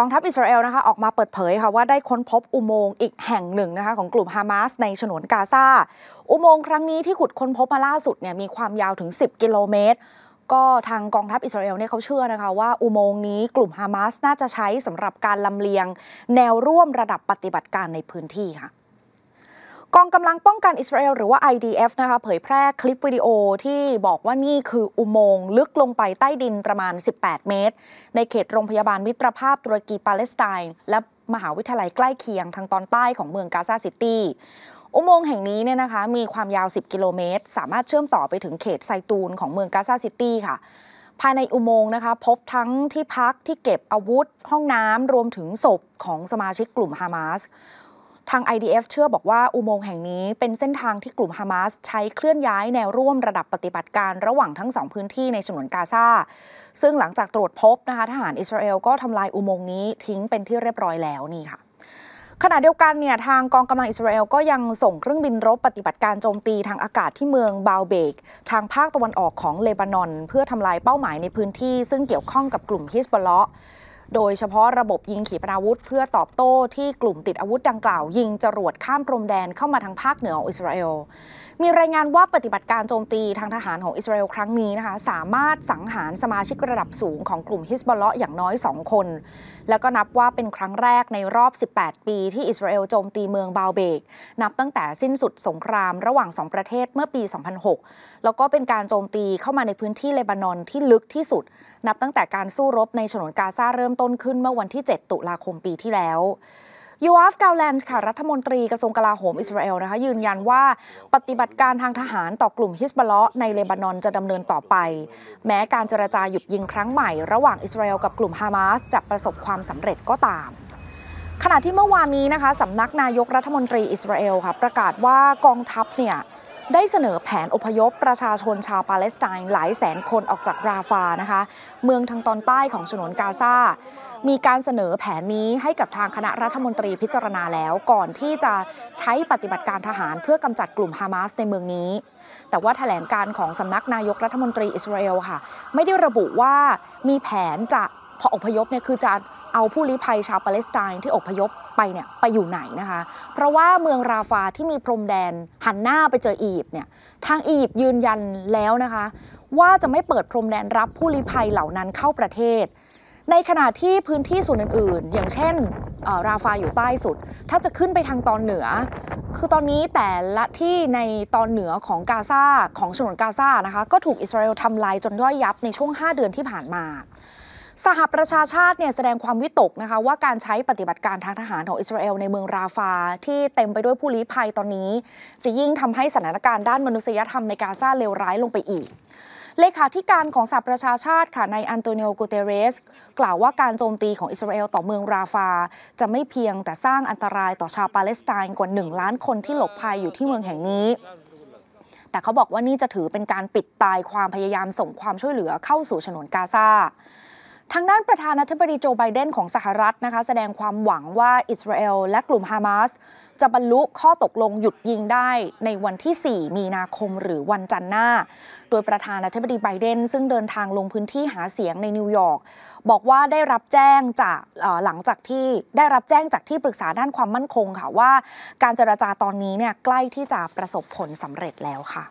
กองทัพอิสราเอลนะคะออกมาเปิดเผยค่ะว่าได้ค้นพบอุโมงค์อีกแห่งหนึ่งนะคะของกลุ่มฮามาสในฉนวนกาซา อุโมงค์ครั้งนี้ที่ขุดค้นพบมาล่าสุดเนี่ยมีความยาวถึง 10 กิโลเมตร ก็ทางกองทัพอิสราเอลเนี่ยเขาเชื่อนะคะว่าอุโมงค์นี้กลุ่มฮามาสน่าจะใช้สำหรับการลำเลียงแนวร่วมระดับปฏิบัติการในพื้นที่ค่ะกองกำลังป้องกันอิสราเอลหรือว่า IDF นะคะเผยแพร่คลิปวิดีโอที่บอกว่านี่คืออุโมงค์ลึกลงไปใต้ดินประมาณ 18 เมตร ในเขตโรงพยาบาลมิตรภาพตุรกีปาเลสไตน์และมหาวิทยาลัยใกล้เคียงทางตอนใต้ของเมืองกาซาซิตี้ อุโมงค์แห่งนี้เนี่ยนะคะมีความยาว 10 กิโลเมตร สามารถเชื่อมต่อไปถึงเขตไซตูนของเมืองกาซาซิตี้ค่ะภายในอุโมงค์นะคะพบทั้งที่พักที่เก็บอาวุธห้องน้ำรวมถึงศพของสมาชิกกลุ่มฮามาสทาง IDF เชื่อบอกว่าอุโมงค์แห่งนี้เป็นเส้นทางที่กลุ่มฮามาสใช้เคลื่อนย้ายแนวร่วมระดับปฏิบัติการระหว่างทั้งสองพื้นที่ในฉนวนกาซา ซึ่งหลังจากตรวจพบนะคะทหารอิสราเอลก็ทำลายอุโมงค์นี้ทิ้งเป็นที่เรียบร้อยแล้วนี่ค่ะ ขณะเดียวกันเนี่ยทางกองกำลังอิสราเอลก็ยังส่งเครื่องบินรบปฏิบัติการโจมตีทางอากาศที่เมืองบาวเบก ทางภาคตะวันออกของเลบานอน เพื่อทำลายเป้าหมายในพื้นที่ ซึ่งเกี่ยวข้องกับกลุ่มฮิสบอลเลาะโดยเฉพาะระบบยิงขีปนาวุธเพื่อตอบโต้ที่กลุ่มติดอาวุธดังกล่าว ยิงจรวดข้ามพรมแดนเข้ามาทางภาคเหนือของอิสราเอลมีรายงานว่าปฏิบัติการโจมตีทางทหารของอิสราเอลครั้งนี้นะคะสามารถสังหารสมาชิกระดับสูงของกลุ่มฮิสบอลเลาะอย่างน้อย2คน แล้วก็นับว่าเป็นครั้งแรกในรอบ 18 ปี ที่อิสราเอลโจมตีเมืองบาวเบก นับตั้งแต่สิ้นสุดสงครามระหว่าง 2 ประเทศเมื่อปี 2006 แล้วก็เป็นการโจมตีเข้ามาในพื้นที่เลบานอนที่ลึกที่สุด นับตั้งแต่การสู้รบในฉนวนกาซาเริ่มต้นขึ้นเมื่อวันที่ 7 ตุลาคมปีที่แล้วยูอาฟกาวแลนด์ค่ะรัฐมนตรีกระทรวงกลาโหมอิสราเอลนะคะยืนยันว่าปฏิบัติการทางทหารต่อกลุ่มฮิสบอลในเลบานอนจะดำเนินต่อไป แม้การเจรจาหยุดยิงครั้งใหม่ระหว่างอิสราเอลกับกลุ่มฮามาสจะประสบความสำเร็จก็ตาม ขณะที่เมื่อวานนี้นะคะสำนักนายกรัฐมนตรีอิสราเอลค่ะประกาศว่ากองทัพเนี่ยได้เสนอแผนอพยพประชาชนชาวปาเลสไตน์ หลายแสนคนออกจากราฟานะคะเมืองทางตอนใต้ของฉนวนกาซา มีการเสนอแผนนี้ให้กับทางคณะรัฐมนตรีพิจารณาแล้วก่อนที่จะใช้ปฏิบัติการทหารเพื่อกำจัดกลุ่มฮามาสในเมืองนี้ แต่ว่าถแถลงการของสำนักนายกรัฐมนตรีอิสราเอลค่ะ ไม่ได้ระบุว่ามีแผนจะพออพยพเนี่ยคือจะเอาผู้ลี้ภัยชาวปาเลสไตน์ที่อพยพไปเนี่ยไปอยู่ไหนนะคะ เพราะว่าเมืองราฟาที่มีพรมแดนหันหน้าไปเจออียิปต์เนี่ยทางอียิปต์ยืนยันแล้วนะคะ ว่าจะไม่เปิดพรมแดนรับผู้ลี้ภัยเหล่านั้นเข้าประเทศ ในขณะที่พื้นที่ส่วนอื่นๆ อย่างเช่นราฟาอยู่ใต้สุด ถ้าจะขึ้นไปทางตอนเหนือ คือตอนนี้แต่ละที่ในตอนเหนือของกาซาของฉนวนกาซานะคะก็ถูกอิสราเอลทำลายจนย่อยยับในช่วง 5 เดือนที่ผ่านมาสหประชาชาติเนี่ยแสดงความวิตกนะคะว่าการใช้ปฏิบัติการทางทหารของอิสราเอลในเมืองราฟา ที่เต็มไปด้วยผู้ลี้ภัยตอนนี้ จะยิ่งทำให้สถานการณ์ด้านมนุษยธรรมในกาซาเลวร้ายลงไปอีก เลขาธิการของสหประชาชาติค่ะนายอันโตนิโอ กูเตเรสกล่าวว่าการโจมตีของอิสราเอลต่อเมืองราฟา จะไม่เพียงแต่สร้างอันตรายต่อชาวปาเลสไตน์กว่า1ล้านคนที่หลบภัยอยู่ที่เมืองแห่งนี้ แต่เขาบอกว่านี่จะถือเป็นการปิดตายความพยายามส่งความช่วยเหลือเข้าสู่ฉนวนกาซาทางด้านประธานาธิบดีโจไบเดนของสหรัฐนะคะแสดงความหวังว่าอิสราเอลและกลุ่มฮามาสจะบรรลุข้อตกลงหยุดยิงได้ในวันที่ 4 มีนาคมหรือวันจันทร์หน้า โดยประธานาธิบดีไบเดน ซึ่งเดินทางลงพื้นที่หาเสียงในนิวยอร์กบอกว่าได้รับแจ้งจากหลังจากที่ได้รับแจ้งจากที่ปรึกษาด้านความมั่นคงค่ะว่า การเจรจาตอนนี้เนี่ยใกล้ที่จะประสบผลสำเร็จแล้วค่ะ